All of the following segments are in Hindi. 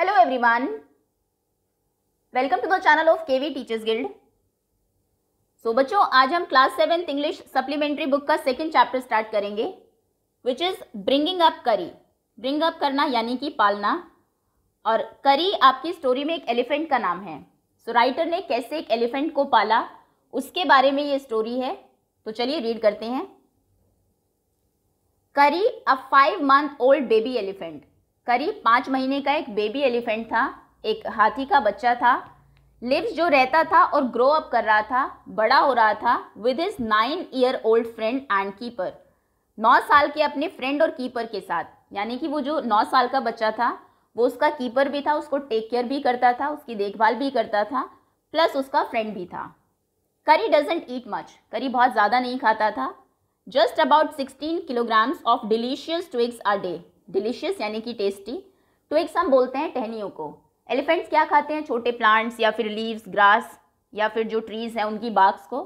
Hello everyone welcome to the channel of KV teachers guild so बच्चों आज हम class seventh English supplementary book का सेकेंड चैप्टर स्टार्ट करेंगे which is bringing up Kari bring up करना यानी कि पालना और करी आपकी स्टोरी में एक एलिफेंट का नाम है सो so, राइटर ने कैसे एक एलिफेंट को पाला उसके बारे में ये स्टोरी है तो चलिए रीड करते हैं Kari a five month old baby elephant करीब पाँच महीने का एक बेबी एलिफेंट था एक हाथी का बच्चा था लिव्स जो रहता था और ग्रो अप कर रहा था बड़ा हो रहा था with his nine year old friend and keeper नौ साल के अपने फ्रेंड और कीपर के साथ यानी कि वो जो नौ साल का बच्चा था वो उसका कीपर भी था उसको टेक केयर भी करता था उसकी देखभाल भी करता था प्लस उसका फ्रेंड भी था करी डजेंट ईट मच करी बहुत ज़्यादा नहीं खाता था just about sixteen kilograms of delicious twigs a day delicious यानी कि टेस्टी ट्विक्स हम बोलते हैं टहनियों को एलिफेंट्स क्या खाते हैं छोटे प्लांट्स या फिर लीव्स ग्रास या फिर जो ट्रीज हैं उनकी बाग्स को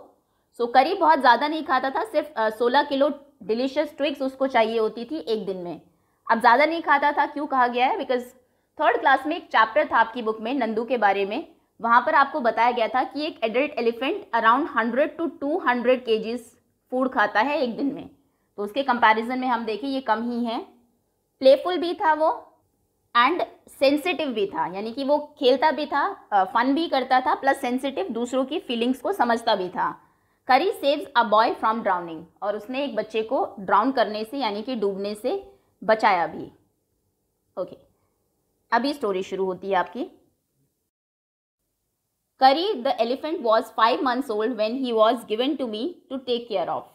सो so, करी बहुत ज़्यादा नहीं खाता था सिर्फ सोलह किलो डिलीशियस ट्विक्स उसको चाहिए होती थी एक दिन में अब ज़्यादा नहीं खाता था क्यों कहा गया है बिकॉज थर्ड क्लास में एक चैप्टर था आपकी बुक में नंदू के बारे में वहाँ पर आपको बताया गया था कि एक adult elephant around hundred to two hundred के फूड खाता है एक दिन में तो उसके कंपैरिजन में हम देखें ये कम ही है प्लेफुल भी था वो एंड सेंसिटिव भी था यानी कि वो खेलता भी था फन भी करता था प्लस सेंसिटिव दूसरों की फीलिंग्स को समझता भी था Kari saves a boy from drowning और उसने एक बच्चे को ड्राउन करने से यानी कि डूबने से बचाया भी ओके okay. अभी स्टोरी शुरू होती है आपकी Kari the elephant was five months old when he was given to me to take care of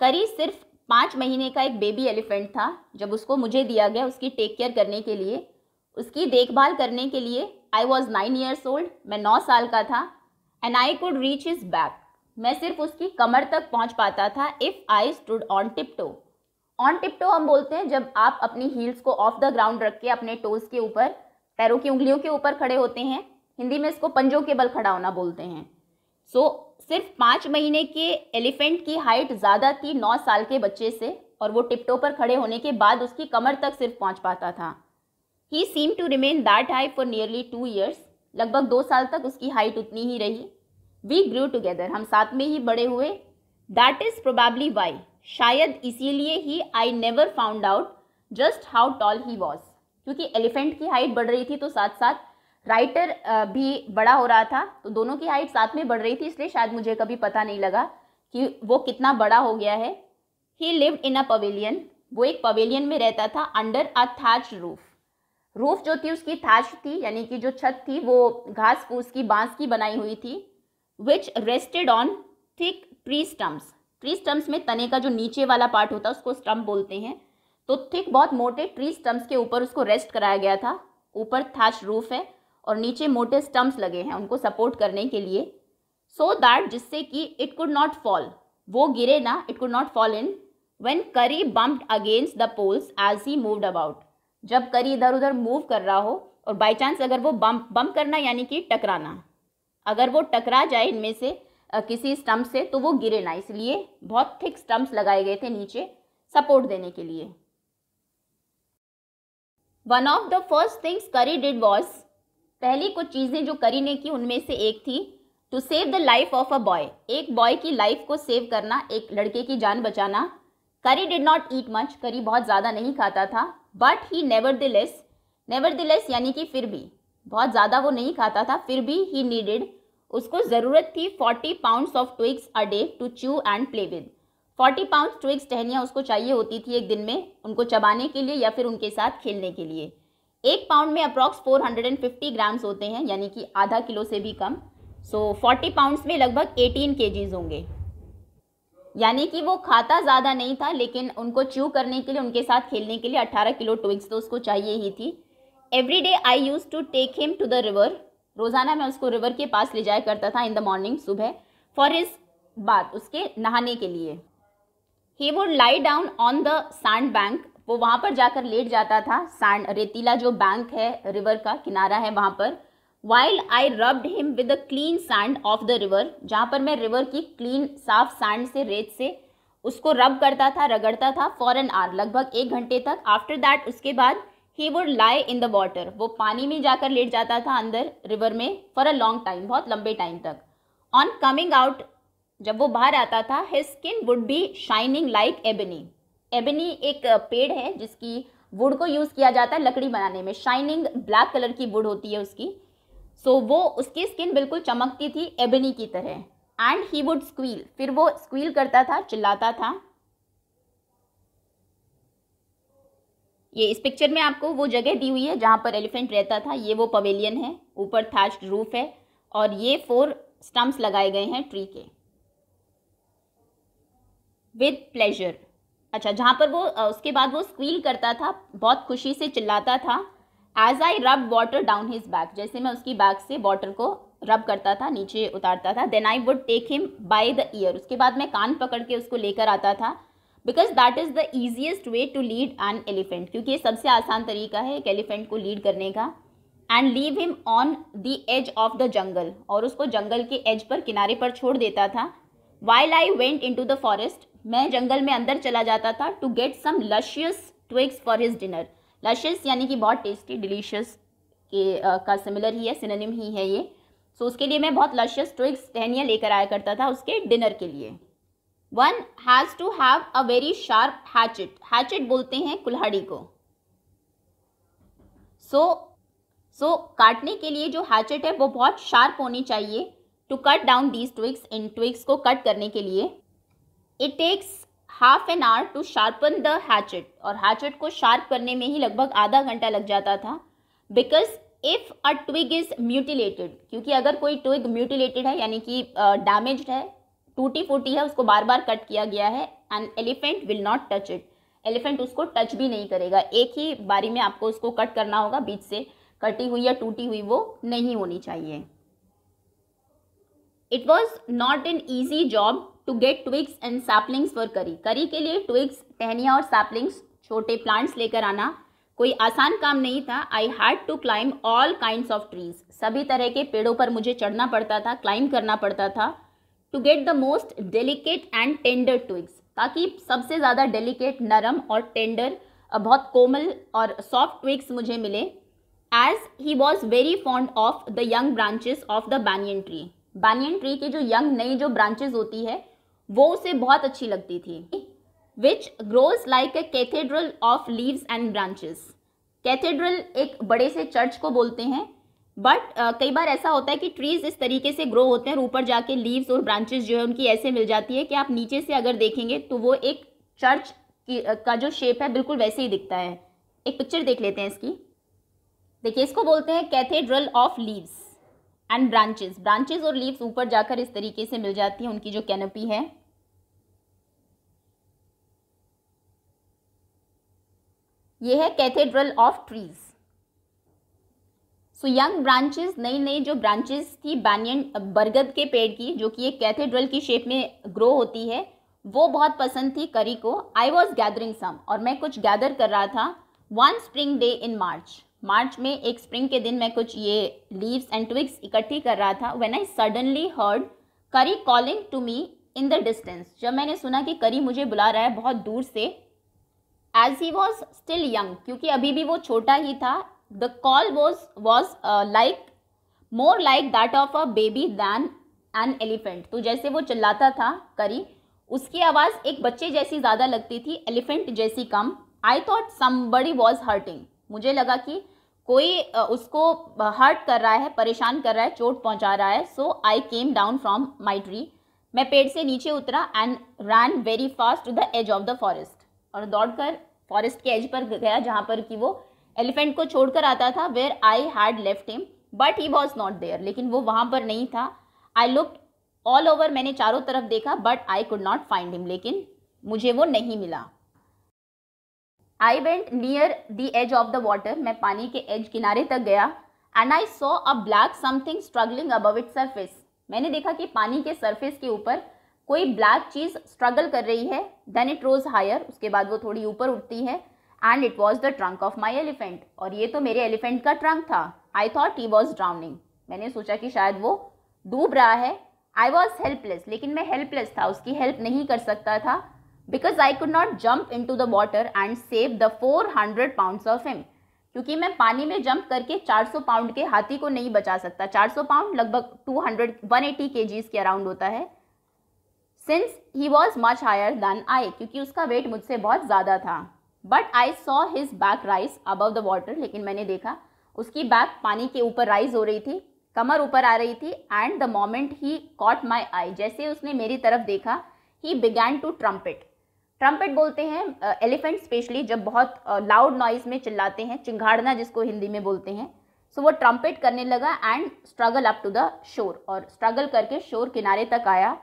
Kari सिर्फ पाँच महीने का एक बेबी एलिफेंट था जब उसको मुझे दिया गया उसकी टेक केयर करने के लिए उसकी देखभाल करने के लिए I was nine years old मैं नौ साल का था and I could reach his back मैं सिर्फ उसकी कमर तक पहुंच पाता था if I stood on tiptoe on tiptoe हम बोलते हैं जब आप अपनी हील्स को ऑफ द ग्राउंड रख के अपने टोज के ऊपर पैरों की उंगलियों के ऊपर खड़े होते हैं हिंदी में इसको पंजों के बल खड़ा होना बोलते हैं सो so, सिर्फ पाँच महीने के एलिफेंट की हाइट ज़्यादा थी नौ साल के बच्चे से और वो टिपटो पर खड़े होने के बाद उसकी कमर तक सिर्फ पहुंच पाता था he seem to remain that high for nearly two years लगभग दो साल तक उसकी हाइट उतनी ही रही वी ग्रू टुगेदर हम साथ में ही बड़े हुए दैट इज़ प्रोबेबली वाई शायद इसीलिए ही I never found out just how tall he was क्योंकि एलिफेंट की हाइट बढ़ रही थी तो साथ साथ राइटर भी बड़ा हो रहा था तो दोनों की हाइट साथ में बढ़ रही थी इसलिए शायद मुझे कभी पता नहीं लगा कि वो कितना बड़ा हो गया है ही लिव्ड इन अ पवेलियन वो एक पवेलियन में रहता था under a thatch roof roof जो थी उसकी थैच थी यानी कि जो छत थी वो घास फूस की बांस की बनाई हुई थी which rested on thick tree stumps tree stumps में तने का जो नीचे वाला पार्ट होता है उसको स्टम्प बोलते हैं तो थिक बहुत मोटे ट्री स्टम्प्स के ऊपर उसको रेस्ट कराया गया था ऊपर थैच रूफ है और नीचे मोटे स्टम्प्स लगे हैं उनको सपोर्ट करने के लिए सो so दैट जिससे कि इट कुड नॉट फॉल वो गिरे ना it could not fall in when Kari bumped against the poles as he moved about जब करी इधर उधर मूव कर रहा हो और बाई चांस अगर वो बम्प बम्प करना यानी कि टकराना अगर वो टकरा जाए इनमें से किसी स्टम्प से तो वो गिरे ना इसलिए बहुत थिक स्टम्प्स लगाए गए थे नीचे सपोर्ट देने के लिए one of the first things Kari did was पहली कुछ चीज़ें जो करी ने की उनमें से एक थी to save the life of a boy एक बॉय की लाइफ को सेव करना एक लड़के की जान बचाना करी डिड नॉट ईट मच करी बहुत ज़्यादा नहीं खाता था but he nevertheless nevertheless यानी कि फिर भी बहुत ज़्यादा वो नहीं खाता था फिर भी ही नीडेड उसको ज़रूरत थी forty pounds of twigs a day to chew and play with forty pound twigs टहनियाँ उसको चाहिए होती थी एक दिन में उनको चबाने के लिए या फिर उनके साथ खेलने के लिए एक पाउंड में अप्रॉक्स 450 ग्राम्स होते हैं यानी कि आधा किलो से भी कम सो so, 40 पाउंड्स में लगभग 18 के होंगे यानी कि वो खाता ज़्यादा नहीं था लेकिन उनको च्यू करने के लिए उनके साथ खेलने के लिए 18 किलो ट्विक्स तो उसको चाहिए ही थी every day I used to take him to the river रोज़ाना मैं उसको रिवर के पास ले जाया करता था इन द मॉर्निंग सुबह फॉर इज बात उसके नहाने के लिए he would lie down on the sand bank वो वहाँ पर जाकर लेट जाता था सैंड रेतीला जो बैंक है रिवर का किनारा है वहाँ पर while I rubbed him with clean sand of the river जहाँ पर मैं रिवर की क्लीन साफ सैंड से रेत से उसको रब करता था रगड़ता था फॉर एन आर लगभग एक घंटे तक आफ्टर दैट उसके बाद he would lie in the water वो पानी में जाकर लेट जाता था अंदर रिवर में फॉर अ लॉन्ग टाइम बहुत लंबे टाइम तक ऑन कमिंग आउट जब वो बाहर आता था his skin would be shining like ebony ebony एक पेड़ है जिसकी वुड को यूज़ किया जाता है लकड़ी बनाने में शाइनिंग ब्लैक कलर की वुड होती है उसकी सो so, वो उसकी स्किन बिल्कुल चमकती थी एबनी की तरह एंड ही वुड स्क्वील फिर वो स्क्वील करता था चिल्लाता था ये इस पिक्चर में आपको वो जगह दी हुई है जहाँ पर एलिफेंट रहता था ये वो पवेलियन है ऊपर थैच्ड रूफ है और ये फोर स्टम्प्स लगाए गए हैं ट्री के विद प्लेजर अच्छा जहाँ पर वो उसके बाद वो स्क्वील करता था बहुत खुशी से चिल्लाता था एज आई रब वाटर डाउन हिज बैग जैसे मैं उसकी बैग से वाटर को रब करता था नीचे उतारता था then I would take him by the ear उसके बाद मैं कान पकड़ के उसको लेकर आता था because that is the easiest way to lead an elephant क्योंकि ये सबसे आसान तरीका है एक एलिफेंट को लीड करने का and leave him on the edge of the jungle और उसको जंगल के एज पर किनारे पर छोड़ देता था while I went into the forest मैं जंगल में अंदर चला जाता था to get some luscious twigs for his dinner luscious यानी कि बहुत टेस्टी डिलीशियस के आ, का सिमिलर ही है सिनेम ही है ये सो so, उसके लिए मैं बहुत लशियस ट्विक्स टहनियाँ लेकर आया करता था उसके डिनर के लिए one has to have a very sharp hatchet hatchet बोलते हैं कुल्हाड़ी को सो so, सो so, काटने के लिए जो हैचेट है वो बहुत शार्प होनी चाहिए to cut down these twigs इन ट्विक्स को कट करने के लिए it takes half an hour to sharpen the hatchet और हैचेट को शार्प करने में ही लगभग आधा घंटा लग जाता था because if a twig is mutilated क्योंकि अगर कोई ट्विग म्यूटिलेटेड है यानी कि डैमेज uh, है टूटी फूटी है उसको बार बार कट किया गया है and elephant will not touch it elephant उसको टच भी नहीं करेगा एक ही बारी में आपको उसको कट करना होगा बीच से कटी हुई या टूटी हुई वो नहीं होनी चाहिए it was not an easy job to get twigs and saplings for Kari Kari के लिए ट्विग्स टहनिया और सैपलिंग्स छोटे प्लांट्स लेकर आना कोई आसान काम नहीं था I had to climb all kind of trees सभी तरह के पेड़ों पर मुझे चढ़ना पड़ता था क्लाइंब करना पड़ता था to get the most delicate and tender twigs ताकि सबसे ज़्यादा डेलीकेट नरम और टेंडर बहुत कोमल और सॉफ्ट ट्विग्स मुझे मिले as he was very fond of the young branches of the banyan tree banyan tree की जो यंग नई जो ब्रांचेज होती है वो उसे बहुत अच्छी लगती थी which grows like a cathedral of leaves and branches cathedral एक बड़े से चर्च को बोलते हैं बट uh, कई बार ऐसा होता है कि ट्रीज इस तरीके से ग्रो होते हैं और ऊपर जाके लीव्स और ब्रांचेस जो है उनकी ऐसे मिल जाती है कि आप नीचे से अगर देखेंगे तो वो एक चर्च की, का जो शेप है बिल्कुल वैसे ही दिखता है एक पिक्चर देख लेते हैं इसकी देखिए इसको बोलते हैं cathedral of leaves and branches branches और लीव्स ऊपर जाकर इस तरीके से मिल जाती है उनकी जो कैनोपी है यह है cathedral of trees so young branches नई नई जो ब्रांचेस थी बैनियन बरगद के पेड़ की जो कि एक कैथेड्रल की शेप में ग्रो होती है वो बहुत पसंद थी करी को आई वॉज गैदरिंग सम और मैं कुछ गैदर कर रहा था one spring day in March March में एक स्प्रिंग के दिन मैं कुछ ये लीव्स एंड ट्विग्स इकट्ठी कर रहा था when I suddenly heard Kari calling to me in the distance जब मैंने सुना कि करी मुझे बुला रहा है बहुत दूर से as he was still young क्योंकि अभी भी वो छोटा ही था the call was was like more like that of a baby than an elephant तो जैसे वो चिल्लाता था करी उसकी आवाज़ एक बच्चे जैसी ज़्यादा लगती थी एलिफेंट जैसी कम I thought somebody was hurting मुझे लगा कि कोई उसको हर्ट कर रहा है परेशान कर रहा है चोट पहुंचा रहा है so I came down from my tree मैं पेड़ से नीचे उतरा and ran very fast to the edge of the forest और दौड़कर फॉरेस्ट के एज पर गया जहाँ पर कि वो एलिफेंट को छोड़कर आता था where I had left him but he was not there लेकिन वो वहाँ पर नहीं था आई लुक ऑल ओवर मैंने चारों तरफ देखा but I could not find him लेकिन मुझे वो नहीं मिला I went near the edge of the water मैं पानी के एज किनारे तक गया and I saw a black something struggling above it surface मैंने देखा कि पानी के सर्फेस के ऊपर कोई ब्लैक चीज़ स्ट्रगल कर रही है देन इट रोज हायर उसके बाद वो थोड़ी ऊपर उठती है and it was the trunk of my elephant और ये तो मेरे एलिफेंट का ट्रंक था I thought he was drowning मैंने सोचा कि शायद वो डूब रहा है आई वॉज हेल्पलेस लेकिन मैं हेल्पलेस था उसकी हेल्प नहीं कर सकता था because I could not jump into the water and save the four hundred pound of him क्योंकि मैं पानी में जंप करके 400 पाउंड के हाथी को नहीं बचा सकता 400 पाउंड लगभग 200 180 केजीज के अराउंड होता है since he was much higher than I क्योंकि उसका वेट मुझसे बहुत ज़्यादा था but I saw his back rise above the water लेकिन मैंने देखा उसकी बैक पानी के ऊपर राइज हो रही थी कमर ऊपर आ रही थी and the moment he caught my eye जैसे उसने मेरी तरफ देखा he began to trumpet trumpet बोलते हैं एलिफेंट स्पेशली जब बहुत लाउड नॉइज में चिल्लाते हैं चिंघाड़ना जिसको हिंदी में बोलते हैं सो so, वो ट्रम्पेट करने लगा and struggle up to the shore और स्ट्रगल करके शोर किनारे तक आया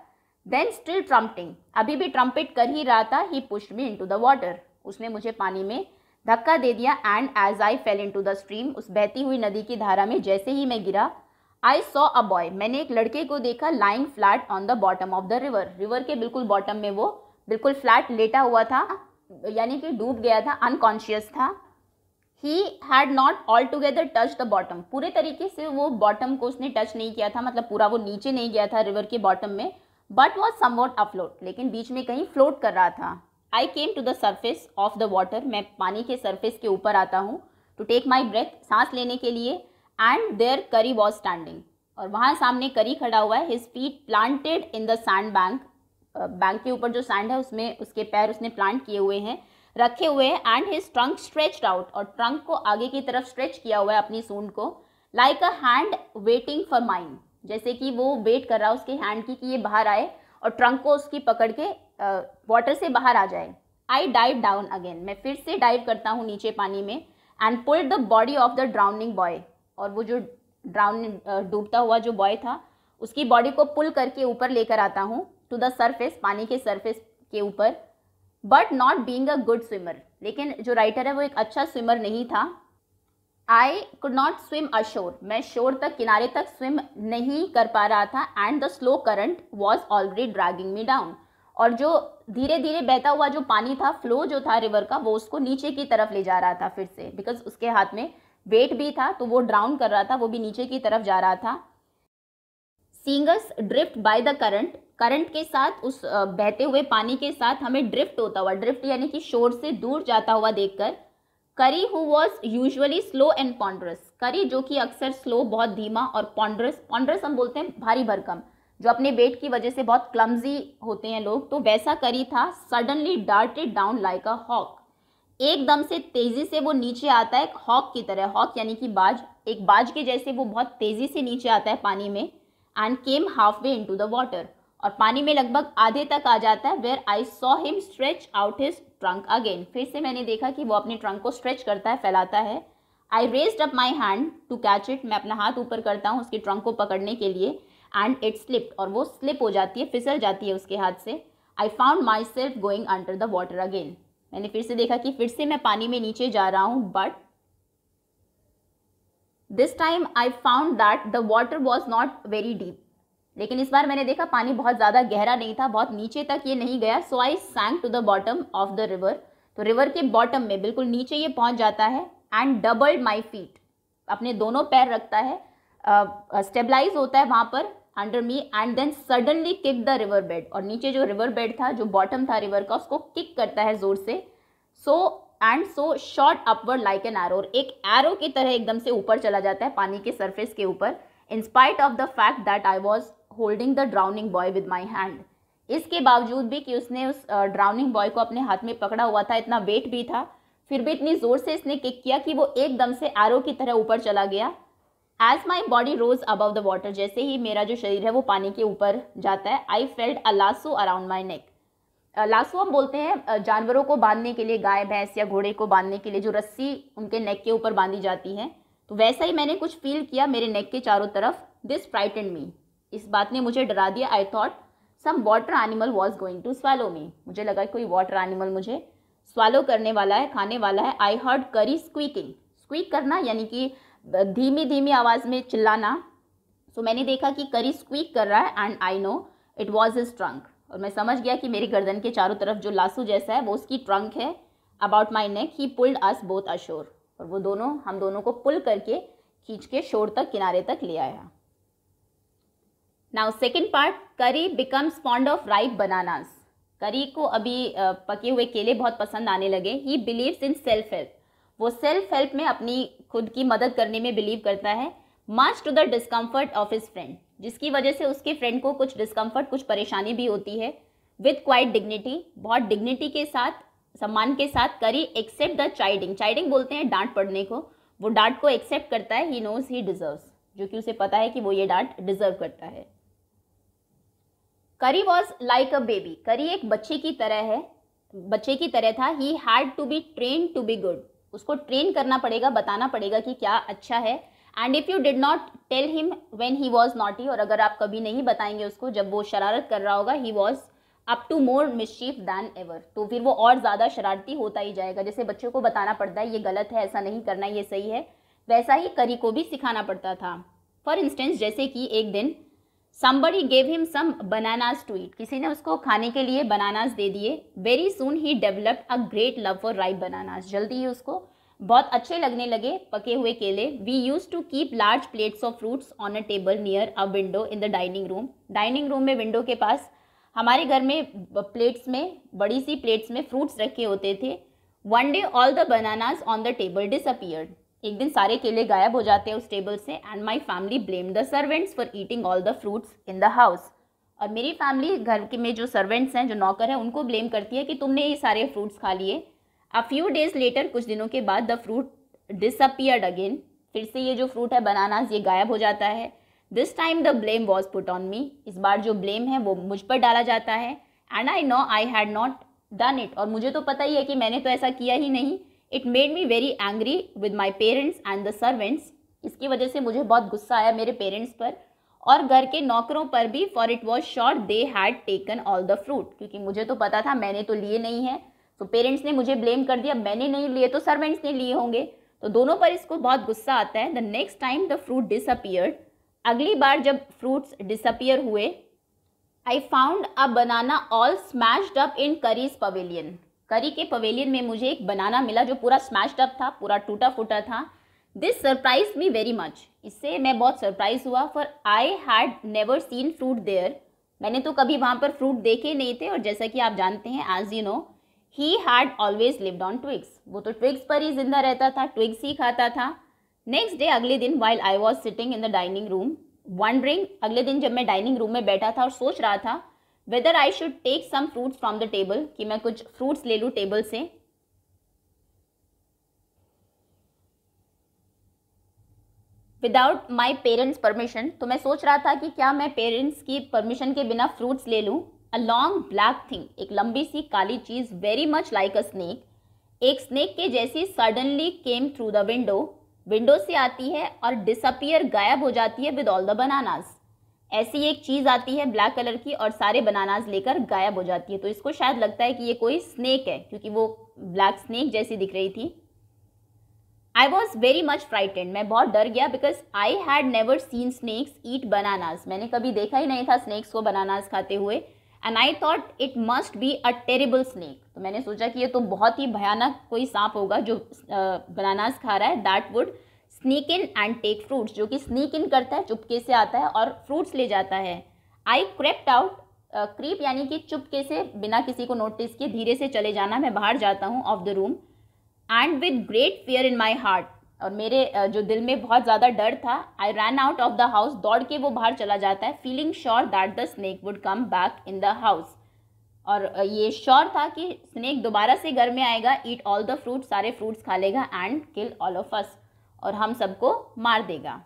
देन स्टिल ट्रम्पटिंग अभी भी ट्रम्पेट कर ही रहा था he pushed me into the water उसने मुझे पानी में धक्का दे दिया and as I fell into the stream उस बहती हुई नदी की धारा में जैसे ही मैं गिरा आई सॉ अ बॉय मैंने एक लड़के को देखा lying flat on the bottom of the river river के बिल्कुल बॉटम में वो बिल्कुल फ्लैट लेटा हुआ था यानी कि डूब गया था अनकॉन्शियस था he had not altogether touch the bottom पूरे तरीके से वो बॉटम को उसने टच नहीं किया था मतलब पूरा वो नीचे नहीं गया था रिवर के बॉटम में बट वॉज समवॉट अफ्लोट लेकिन बीच में कहीं फ्लोट कर रहा था I came to the surface of the water मैं पानी के सर्फेस के ऊपर आता हूँ टू टेक माई ब्रेथ सांस लेने के लिए and there Kari was standing और वहाँ सामने करी खड़ा हुआ है his feet planted in the sand bank bank के ऊपर जो सैंड है उसमें उसके पैर उसने प्लांट किए हुए हैं रखे हुए हैं and his trunk stretched out और ट्रंक को आगे की तरफ स्ट्रेच किया हुआ है अपनी सूंड को like a hand waiting for mine जैसे कि वो वेट कर रहा है उसके हैंड की कि ये बाहर आए और ट्रंक को उसकी पकड़ के वाटर से बाहर आ जाए आई डाइव डाउन अगेन मैं फिर से डाइव करता हूँ नीचे पानी में and pull the body of the drowning boy और वो जो ड्राउन डूबता हुआ जो बॉय था उसकी बॉडी को पुल करके ऊपर लेकर आता हूँ टू द सर्फेस पानी के सर्फेस के ऊपर but not being a good swimmer लेकिन जो राइटर है वो एक अच्छा स्विमर नहीं था I could not swim ashore मैं शोर तक किनारे तक स्विम नहीं कर पा रहा था and the slow current was already dragging me down और जो धीरे धीरे बहता हुआ जो पानी था फ्लो जो था रिवर का वो उसको नीचे की तरफ ले जा रहा था फिर से बिकॉज उसके हाथ में वेट भी था तो वो ड्राउन कर रहा था वो भी नीचे की तरफ जा रहा था seeing us drift by the current current के साथ उस बहते हुए पानी के साथ हमें ड्रिफ्ट होता हुआ ड्रिफ्ट यानी कि शोर से दूर जाता हुआ देखकर Kari who was usually slow and ponderous Kari जो कि अक्सर स्लो बहुत धीमा और पॉन्ड्रस पॉन्ड्रस हम बोलते हैं भारी भरकम जो अपने वेट की वजह से बहुत क्लम्जी होते हैं लोग तो वैसा करी था suddenly darted down like a hawk एकदम से तेज़ी से वो नीचे आता है हॉक की तरह हॉक यानी कि बाज एक बाज के जैसे वो बहुत तेज़ी से नीचे आता है पानी में and came halfway into the water और पानी में लगभग आधे तक आ जाता है where I saw him stretch out his trunk again फिर से मैंने देखा कि वो अपने ट्रंक को स्ट्रेच करता है फैलाता है I raised up my hand to catch it मैं अपना हाथ ऊपर करता हूँ उसके ट्रंक को पकड़ने के लिए एंड इट स्लिप और वो स्लिप हो जाती है फिसल जाती है उसके हाथ से I found myself going under the water again मैंने फिर से देखा कि फिर से मैं पानी में नीचे जा रहा हूँ but this time I found that the water was not very deep लेकिन इस बार मैंने देखा पानी बहुत ज़्यादा गहरा नहीं था बहुत नीचे तक ये नहीं गया so I sank to the bottom of the river तो रिवर के बॉटम में बिल्कुल नीचे ये पहुंच जाता है एंड डबल्ड माई फीट अपने दोनों पैर रखता है स्टेबलाइज uh, होता है वहाँ पर under me and then suddenly kick the river bed और नीचे जो रिवर बेड था जो बॉटम था रिवर का उसको किक करता है ज़ोर से so and so shot upward like an arrow एक एरो की तरह एकदम से ऊपर चला जाता है पानी के सरफेस के ऊपर in spite of the fact that I was holding the drowning boy with my hand इसके बावजूद भी कि उसने उस ड्राउनिंग बॉय को अपने हाथ में पकड़ा हुआ था इतना वेट भी था फिर भी इतनी जोर से इसने किक किया कि वो एकदम से एरो की तरह ऊपर चला गया as my body rose above the water जैसे ही मेरा जो शरीर है वो पानी के ऊपर जाता है I felt a lasso around my neck lasso हम बोलते हैं जानवरों को बांधने के लिए गाय भैंस या घोड़े को बांधने के लिए जो रस्सी उनके नेक के ऊपर बांधी जाती है तो वैसा ही मैंने कुछ फील किया मेरे नेक के चारों तरफ दिस फ्राइटेंड मी इस बात ने मुझे डरा दिया I thought some water animal was going to swallow me मुझे लगा कोई वाटर एनिमल मुझे स्वालो करने वाला है खाने वाला है I heard Kari squeaking squeak करना यानी कि धीमी धीमी आवाज़ में चिल्लाना सो so, मैंने देखा कि करी स्क्वीक कर रहा है and I know it was his trunk और मैं समझ गया कि मेरी गर्दन के चारों तरफ जो लासू जैसा है वो उसकी ट्रंक है about my neck he pulled us both ashore और वो दोनों हम दोनों को पुल करके खींच के शोर तक किनारे तक ले आया now second part Kari becomes fond of ripe bananas Kari को अभी पके हुए केले बहुत पसंद आने लगे he believes in self help वो सेल्फ हेल्प में अपनी खुद की मदद करने में बिलीव करता है much to the discomfort of his friend जिसकी वजह से उसके फ्रेंड को कुछ डिस्कम्फर्ट कुछ परेशानी भी होती है विथ क्वाइट डिग्निटी बहुत डिग्निटी के साथ सम्मान के साथ करी एक्सेप्ट द चाइडिंग चाइडिंग बोलते हैं डांट पढ़ने को वो डांट को एक्सेप्ट करता है ही नोज ही डिजर्व जो कि उसे पता है कि वो ये डांट डिजर्व करता है करी वॉज लाइक अ बेबी करी एक बच्चे की तरह है बच्चे की तरह था he had to be train to be good उसको ट्रेन करना पड़ेगा बताना पड़ेगा कि क्या अच्छा है and if you did not tell him when he was not he और अगर आप कभी नहीं बताएंगे उसको जब वो शरारत कर रहा होगा he was up to more mischief than ever तो फिर वो और ज़्यादा शरारती होता ही जाएगा जैसे बच्चों को बताना पड़ता है ये गलत है ऐसा नहीं करना ये सही है वैसा ही करी को भी सिखाना पड़ता था फॉर इंस्टेंस जैसे कि एक दिन somebody gave him some bananas to eat किसी ने उसको खाने के लिए बनानाज दे दिए very soon he developed a great love for ripe bananas जल्दी ही उसको बहुत अच्छे लगने लगे पके हुए केले we used to keep large plates of fruits on a table near a window in the dining room dining room में विंडो के पास हमारे घर में प्लेट्स में बड़ी सी प्लेट्स में फ्रूट्स रखे होते थे one day all the bananas on the table disappeared एक दिन सारे केले गायब हो जाते हैं उस टेबल से and my family blame the servants for eating all the fruits in the house और मेरी फैमिली घर के में जो सर्वेंट्स हैं जो नौकर हैं उनको ब्लेम करती है कि तुमने ये सारे फ्रूट्स खा लिए अ फ्यू डेज लेटर कुछ दिनों के बाद द फ्रूट डिसअपियर्ड अगेन फिर से ये जो फ्रूट है बनानाज ये गायब हो जाता है this time the blame was put on me इस बार जो ब्लेम है वो मुझ पर डाला जाता है and I know I had not done it और मुझे तो पता ही है कि मैंने तो ऐसा किया ही नहीं it made me very angry with my parents and the servants इसकी वजह से मुझे बहुत गुस्सा आया मेरे पेरेंट्स पर और घर के नौकरों पर भी for it was short they had taken all the fruit क्योंकि मुझे तो पता था मैंने तो लिए नहीं है तो पेरेंट्स ने मुझे ब्लेम कर दिया मैंने नहीं लिए तो सर्वेंट्स ने लिए होंगे तो दोनों पर इसको बहुत गुस्सा आता है the next time the fruit disappeared अगली बार जब फ्रूट्स डिसअपियर हुए I found a banana all smashed up in Kari's pavilion Kari के पवेलियन में मुझे एक बनाना मिला जो पूरा स्मैश्ड अप था पूरा टूटा फूटा था this surprise me very much इससे मैं बहुत सरप्राइज हुआ for I had never seen fruit there मैंने तो कभी वहाँ पर फ्रूट देखे नहीं थे और जैसा कि आप जानते हैं as you know he had always lived on twigs वो तो ट्विग्स पर ही जिंदा रहता था ट्विग्स ही खाता था नेक्स्ट डे अगले दिन while I was sitting in the dining room wondering अगले दिन जब मैं डाइनिंग रूम में बैठा था और सोच रहा था whether I should take some fruit from the table कि मैं कुछ फ्रूट्स ले लू टेबल से विदाउट माई पेरेंट्स परमिशन तो मैं सोच रहा था कि क्या मैं पेरेंट्स की परमिशन के बिना फ्रूट्स ले लूँ अ लॉन्ग ब्लैक थिंग एक लंबी सी काली चीज़ very much like a snake एक स्नेक के जैसी suddenly came through the window window से आती है और डिसअपियर गायब हो जाती है विद ऑल द बनानास ऐसी एक चीज़ आती है ब्लैक कलर की और सारे बनानाज लेकर गायब हो जाती है तो इसको शायद लगता है कि ये कोई स्नैक है क्योंकि वो ब्लैक स्नैक जैसी दिख रही थी I was very much frightened मैं बहुत डर गया because I had never seen snakes eat bananas मैंने कभी देखा ही नहीं था स्नैक्स को बनानाज खाते हुए and I thought it must be a terrible snake तो मैंने सोचा कि ये तो बहुत ही भयानक कोई सांप होगा जो बनानाज खा रहा है that would sneak in and take fruits जो कि स्नीक इन करता है चुपके से आता है और फ्रूट्स ले जाता है आई क्रेप्ट आउट क्रीप यानी कि चुपके से बिना किसी को नोटिस के धीरे से चले जाना मैं बाहर जाता हूँ of the room and with great fear in my heart और मेरे जो दिल में बहुत ज़्यादा डर था I run out of the house दौड़ के वो बाहर चला जाता है feeling sure that the snake would come back in the house और ये श्योर था कि स्नैक दोबारा से घर में आएगा ईट ऑल द फ्रूट सारे फ्रूट्स खा लेगा and kill all of us और हम सबको मार देगा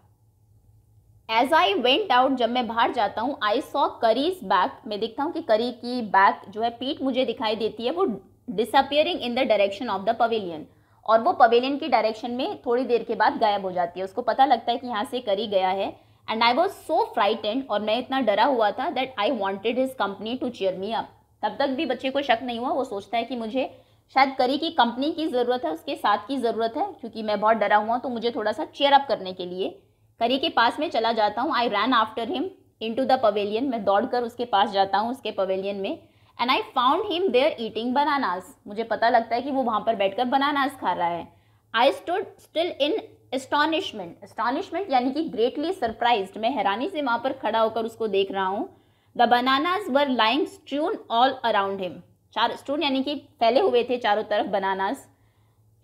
एज आई वेंट आउट जब मैं बाहर जाता हूँ आई सॉ करीज बैक मैं देखता हूँ कि करी की बैक जो है पीठ मुझे दिखाई देती है वो disappearing in the direction of the pavilion और वो पवेलियन की डायरेक्शन में थोड़ी देर के बाद गायब हो जाती है उसको पता लगता है कि यहाँ से करी गया है and I was so frightened और मैं इतना डरा हुआ था that I wanted his company to cheer me up तब तक भी बच्चे को शक नहीं हुआ वो सोचता है कि मुझे शायद करी की कंपनी की ज़रूरत है उसके साथ की ज़रूरत है क्योंकि मैं बहुत डरा हुआ हूँ तो मुझे थोड़ा सा चेयर अप करने के लिए करी के पास में चला जाता हूँ I ran after him into the pavilion मैं दौड़ कर उसके पास जाता हूँ उसके पवेलियन में and I found him there eating bananas मुझे पता लगता है कि वो वहाँ पर बैठ कर बनानास खा रहा है आई स्टूड स्टिल इन एस्टॉनिशमेंट एस्टॉनिशमेंट यानी कि ग्रेटली सरप्राइज मैं हैरानी से वहाँ पर खड़ा होकर उसको देख रहा हूँ the bananas were lying strewn all around him चार स्टोन यानी कि फैले हुए थे चारों तरफ बनानास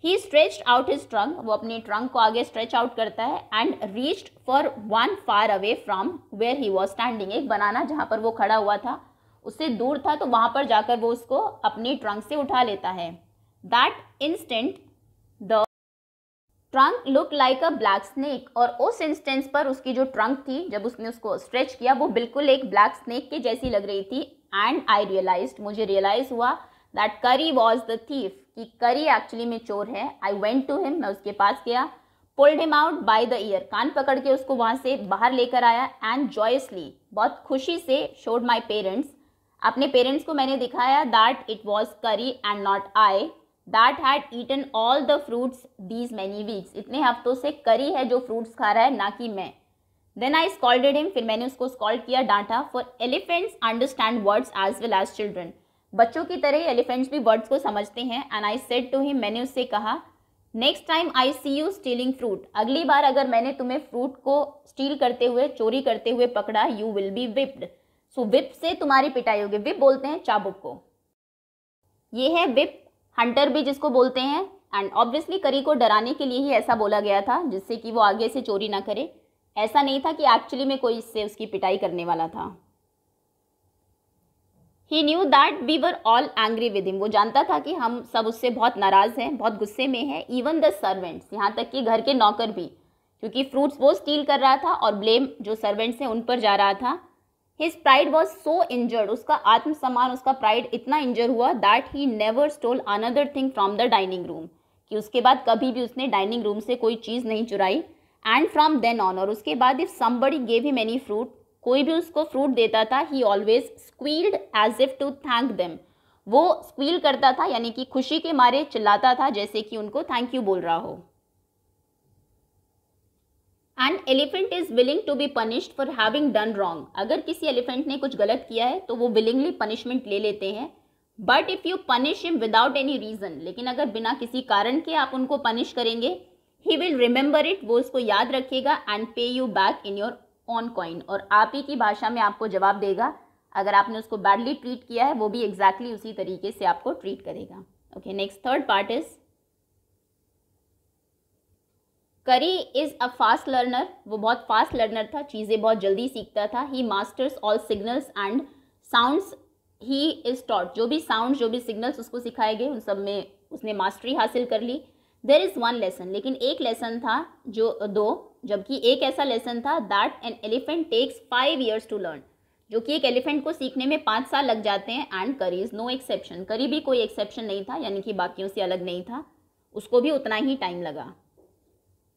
ही स्ट्रेच आउट हिज ट्रंक वो अपने ट्रंक को आगे स्ट्रेच आउट करता है and reached for one far away from where he was standing एक बनाना जहाँ पर वो खड़ा हुआ था उससे दूर था तो वहाँ पर जाकर वो उसको अपने ट्रंक से उठा लेता है that instant the trunk look like a black snake और उस इंस्टेंस पर उसकी जो ट्रंक थी जब उसने उसको स्ट्रेच किया वो बिल्कुल एक ब्लैक स्नेक के जैसी लग रही थी एंड आई रियलाइज मुझे रियलाइज हुआ that Kari was the thief कि करी एक्चुअली में चोर है आई वेंट टू हिम मैं उसके पास गया pulled him out by the ear कान पकड़ के उसको वहां से बाहर लेकर आया एंड जॉयसली बहुत खुशी से शोड माई पेरेंट्स अपने पेरेंट्स को मैंने दिखाया that it was Kari and not I that had eaten all the fruits these many weeks इतने हफ्तों से करी है जो फ्रूट्स खा रहा है ना कि मैं देन आई स्कॉल्डेड हिम फिर मैंने उसको स्कॉल्ड किया डांटा for elephants understand words as well as children बच्चों की तरह ही एलिफेंट्स भी वर्ड्स को समझते हैं and I said to him मैंने उससे कहा next time I see you stealing fruit अगली बार अगर मैंने तुम्हें फ्रूट को स्टील करते हुए चोरी करते हुए पकड़ा you will be whipped so whip से तुम्हारी पिटाई होगी विप बोलते हैं चाबुक को ये है विप हंटर भी जिसको बोलते हैं एंड ऑब्वियसली करी को डराने के लिए ही ऐसा बोला गया था जिससे कि वो आगे से चोरी ना करे ऐसा नहीं था कि एक्चुअली में कोई इससे उसकी पिटाई करने वाला था he knew that we were all angry with him वो जानता था कि हम सब उससे बहुत नाराज़ हैं बहुत गुस्से में हैं इवन द सर्वेंट्स यहाँ तक कि घर के नौकर भी क्योंकि फ्रूट्स वो स्टील कर रहा था और ब्लेम जो सर्वेंट्स हैं उन पर जा रहा था his pride was so injured उसका आत्मसम्मान उसका प्राइड इतना इंजर हुआ that he never stole another thing from the dining room कि उसके बाद कभी भी उसने डाइनिंग रूम से कोई चीज़ नहीं चुराई एंड फ्रॉम देन ऑन और उसके बाद if somebody gave he many fruit कोई भी उसको फ्रूट देता था he always squealed as if to thank them वो स्क्वील करता था यानी कि खुशी के मारे चिल्लाता था जैसे कि उनको थैंक यू बोल रहा हो and elephant is willing to be punished for having done wrong अगर किसी एलिफेंट ने कुछ गलत किया है तो वो विलिंगली पनिशमेंट ले लेते हैं but if you punish him without any reason लेकिन अगर बिना किसी कारण के आप उनको पनिश करेंगे ही विल रिमेंबर इट वो उसको याद रखेगा and pay you back in your own coin और आप ही की भाषा में आपको जवाब देगा अगर आपने उसको बैडली ट्रीट किया है वो भी एग्जैक्टली exactly उसी तरीके से आपको ट्रीट करेगा okay next third part is Kari is a fast learner वो बहुत फास्ट लर्नर था चीज़ें बहुत जल्दी सीखता था he masters all signals and sounds he is taught जो भी साउंड जो भी सिग्नल्स उसको सिखाए गए उन सब में उसने मास्टरी हासिल कर ली देर इज़ वन लेसन लेकिन एक लेसन था जो दो जबकि एक ऐसा लेसन था that an elephant takes five years to learn जो कि एक एलिफेंट को सीखने में पाँच साल लग जाते हैं एंड करी इज़ नो एक्सेप्शन करी भी कोई एक्सेप्शन नहीं था यानी कि बाकियों से अलग नहीं था उसको भी उतना ही टाइम लगा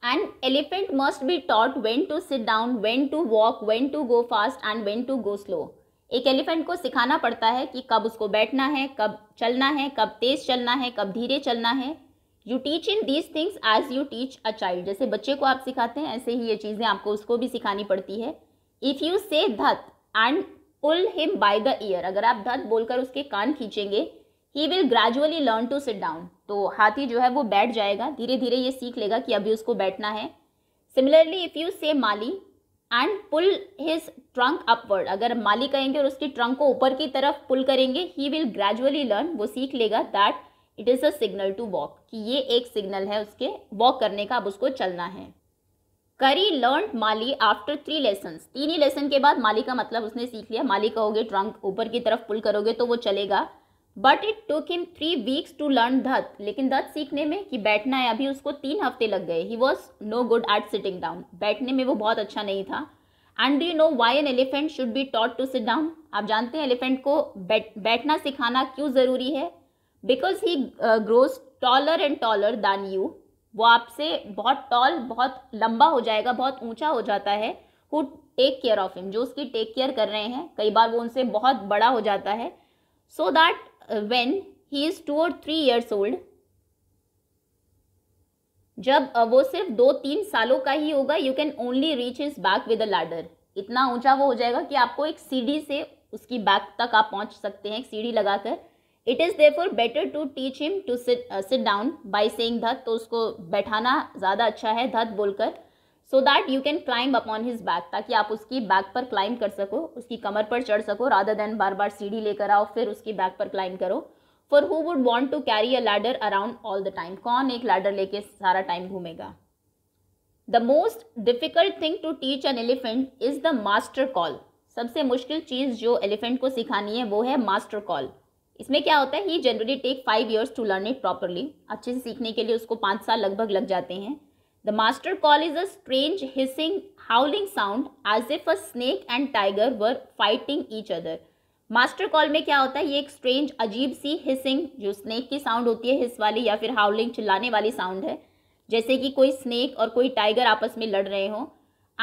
and elephant must be taught when to sit down when to walk when to go fast and when to go slow एक एलिफेंट को सिखाना पड़ता है कि कब उसको बैठना है कब चलना है कब तेज़ चलना है कब धीरे चलना है you teach in these things as you teach a child जैसे बच्चे को आप सिखाते हैं ऐसे ही ये चीज़ें आपको उसको भी सिखानी पड़ती है इफ़ यू से धत and pull him by the ear अगर आप धत बोलकर उसके कान खींचेंगे he will gradually learn to sit down तो हाथी जो है वो बैठ जाएगा धीरे धीरे ये सीख लेगा कि अभी उसको बैठना है सिमिलरली इफ़ यू से माली and pull his trunk upward अगर माली कहेंगे और उसकी ट्रंक को ऊपर की तरफ पुल करेंगे ही विल ग्रेजुअली लर्न वो सीख लेगा that it is a signal to walk कि ये एक सिग्नल है उसके वॉक करने का अब उसको चलना है करी लर्न माली आफ्टर थ्री लेसन तीन ही लेसन के बाद माली का मतलब उसने सीख लिया माली कहोगे ट्रंक ऊपर की तरफ पुल करोगे तो वो चलेगा but it took him three weeks to learn धत लेकिन धत सीखने में कि बैठना है अभी उसको तीन हफ्ते लग गए he was no good at sitting down बैठने में वो बहुत अच्छा नहीं था and you know why an elephant should be taught to sit down आप जानते हैं एलिफेंट को बैठ बैठना सिखाना क्यों ज़रूरी है because he grows taller and taller than you वो आपसे बहुत टॉल बहुत लंबा हो जाएगा बहुत ऊंचा हो जाता है who take care of him जो उसकी टेक केयर कर रहे हैं कई बार वो उनसे बहुत बड़ा हो जाता है so that when he is two और थ्री ईयर्स ओल्ड जब uh, वो सिर्फ दो तीन सालों का ही होगा you can only reach his back with a ladder इतना ऊंचा वो हो जाएगा कि आपको एक सीढ़ी से उसकी बैक तक आप पहुंच सकते हैं एक सीढ़ी लगाकर it is far better to teach him to sit sit down by saying धत तो उसको बैठाना ज़्यादा अच्छा है धत बोलकर so that you can climb upon his back ताकि आप उसकी बैक पर क्लाइंब कर सको उसकी कमर पर चढ़ सको राधा देन बार बार सीढ़ी लेकर आओ फिर उसकी बैक पर क्लाइंब करो for who would want to carry a ladder around all the time कौन एक लैडर लेके सारा टाइम घूमेगा the most difficult thing to teach an elephant is the master call सबसे मुश्किल चीज़ जो एलिफेंट को सिखानी है वो है मास्टर कॉल इसमें क्या होता है he generally take five years to learn it properly अच्छे से सीखने के लिए उसको पाँच साल लगभग लग जाते हैं the master call is a strange hissing howling sound as if a snake and tiger were fighting each other master call में क्या होता है ये एक स्ट्रेंज अजीब सी हिसिंग जो स्नेक की साउंड होती है हिस वाली या फिर हाउलिंग चिल्लाने वाली साउंड है जैसे कि कोई स्नेक और कोई टाइगर आपस में लड़ रहे हों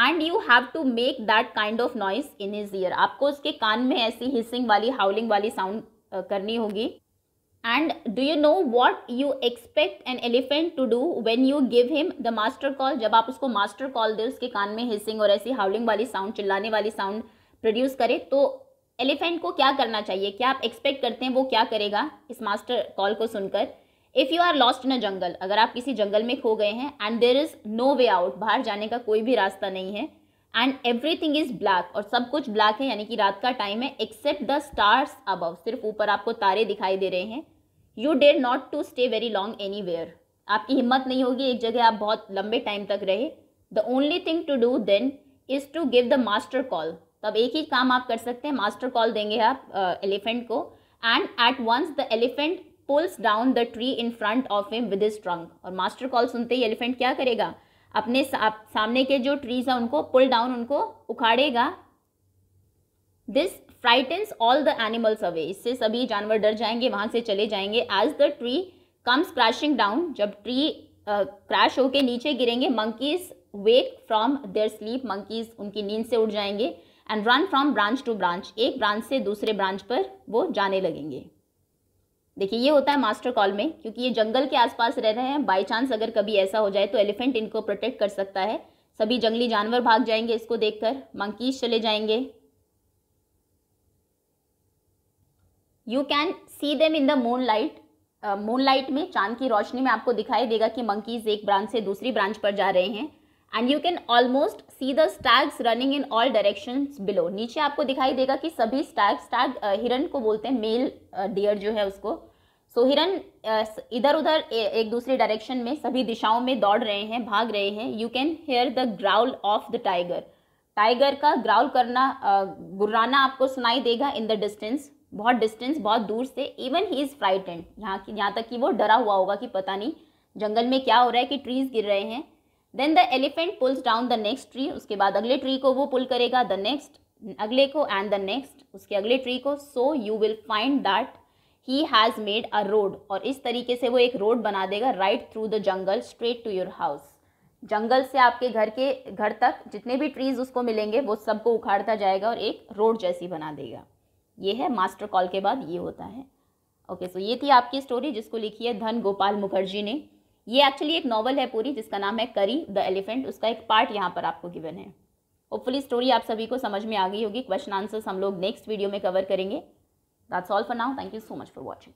and you have to make that kind of noise in his ear आपको उसके कान में ऐसी हिसिंग वाली हाउलिंग वाली साउंड करनी होगी and do you know what you expect an elephant to do when you give him the master call जब आप उसको मास्टर कॉल दे उसके कान में हिसिंग और ऐसी हाउलिंग वाली साउंड चिल्लाने वाली साउंड प्रोड्यूस करें तो एलिफेंट को क्या करना चाहिए क्या आप एक्सपेक्ट करते हैं वो क्या करेगा इस मास्टर कॉल को सुनकर if you are lost in a jungle अगर आप किसी जंगल में खो गए हैं and there is no way out बाहर जाने का कोई भी रास्ता नहीं है and everything is black और सब कुछ ब्लैक है यानी कि रात का टाइम है एक्सेप्ट द स्टार्स अबव सिर्फ ऊपर आपको तारे दिखाई दे रहे हैं you dare not to stay very long anywhere आपकी हिम्मत नहीं होगी एक जगह आप बहुत लंबे टाइम तक रहे the only thing to do then is to give the master call तब एक ही काम आप कर सकते हैं मास्टर कॉल देंगे आप एलिफेंट uh, को and at once the elephant pulls down the tree in front of him with his trunk और मास्टर कॉल सुनते ही एलिफेंट क्या करेगा अपने सामने के जो ट्रीज हैं उनको पुल डाउन उनको उखाड़ेगा this frightens all the animals away इससे सभी जानवर डर जाएंगे वहां से चले जाएंगे as the tree comes crashing down जब ट्री क्रैश होके नीचे गिरेंगे monkeys wake from their sleep monkeys उनकी नींद से उठ जाएंगे and run from branch to branch एक ब्रांच से दूसरे ब्रांच पर वो जाने लगेंगे देखिए ये होता है मास्टर कॉल में क्योंकि ये जंगल के आसपास रह रहे हैं बाई चांस अगर कभी ऐसा हो जाए तो एलिफेंट इनको प्रोटेक्ट कर सकता है सभी जंगली जानवर भाग जाएंगे इसको देखकर मंकीज चले जाएंगे you can see them in the moonlight moonlight में चांद की रोशनी में आपको दिखाई देगा कि मंकीज एक ब्रांच से दूसरी ब्रांच पर जा रहे हैं and you can almost see the stags running in all direction below नीचे आपको दिखाई देगा कि सभी स्टैग स्टैग हिरन को बोलते हैं मेल डियर जो है उसको सो so, हिरन इधर उधर एक दूसरे डायरेक्शन में सभी दिशाओं में दौड़ रहे हैं भाग रहे हैं you can hear the growl of the tiger tiger का ग्राउल करना गुर्राना आपको सुनाई देगा इन द डिस्टेंस बहुत डिस्टेंस बहुत दूर से इवन ही इज़ फ्राइटेंड यहाँ की यहाँ तक कि वो डरा हुआ होगा कि पता नहीं जंगल में क्या हो रहा है कि ट्रीज़ गिर रहे हैं then the elephant pulls down the next tree उसके बाद अगले ट्री को वो पुल करेगा द नेक्स्ट अगले को एंड द नेक्स्ट उसके अगले ट्री को so you will find that he has made a road और इस तरीके से वो एक रोड बना देगा right through the jungle straight to your house जंगल से आपके घर के घर तक जितने भी ट्रीज उसको मिलेंगे वो सबको उखाड़ता जाएगा और एक रोड जैसी बना देगा ये है मास्टर कॉल के बाद ये होता है ओके okay, सो so ये थी आपकी स्टोरी जिसको लिखी है धन गोपाल मुखर्जी ने ये एक्चुअली एक नॉवल है पूरी जिसका नाम है करी द एलिफेंट उसका एक पार्ट यहाँ पर आपको गिवन है होपफुली स्टोरी आप सभी को समझ में आ गई होगी क्वेश्चन आंसर्स हम लोग नेक्स्ट वीडियो में कवर करेंगे that's all for now thank you so much for watching